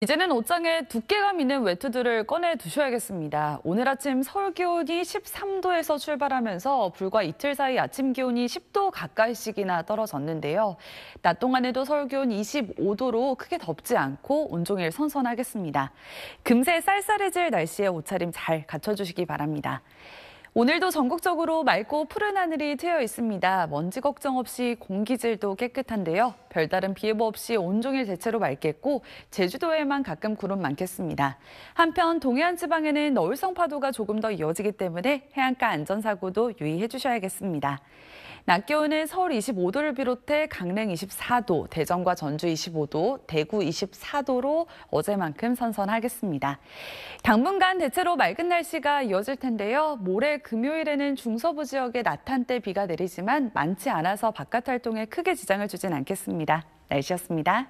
이제는 옷장에 두께감 있는 외투들을 꺼내 두셔야겠습니다. 오늘 아침 서울 기온이 13도에서 출발하면서 불과 이틀 사이 아침 기온이 10도 가까이씩이나 떨어졌는데요. 낮 동안에도 서울 기온 25도로 크게 덥지 않고 온종일 선선하겠습니다. 금세 쌀쌀해질 날씨에 옷차림 잘 갖춰주시기 바랍니다. 오늘도 전국적으로 맑고 푸른 하늘이 트여 있습니다. 먼지 걱정 없이 공기질도 깨끗한데요. 별다른 비 예보 없이 온종일 대체로 맑겠고 제주도에만 가끔 구름 많겠습니다. 한편 동해안 지방에는 너울성 파도가 조금 더 이어지기 때문에 해안가 안전사고도 유의해 주셔야겠습니다. 낮 기온은 서울 25도를 비롯해 강릉 24도, 대전과 전주 25도, 대구 24도로 어제만큼 선선하겠습니다. 당분간 대체로 맑은 날씨가 이어질 텐데요. 모레 금요일에는 중서부 지역에 나탄때 비가 내리지만 많지 않아서 바깥 활동에 크게 지장을 주진 않겠습니다. 날씨였습니다.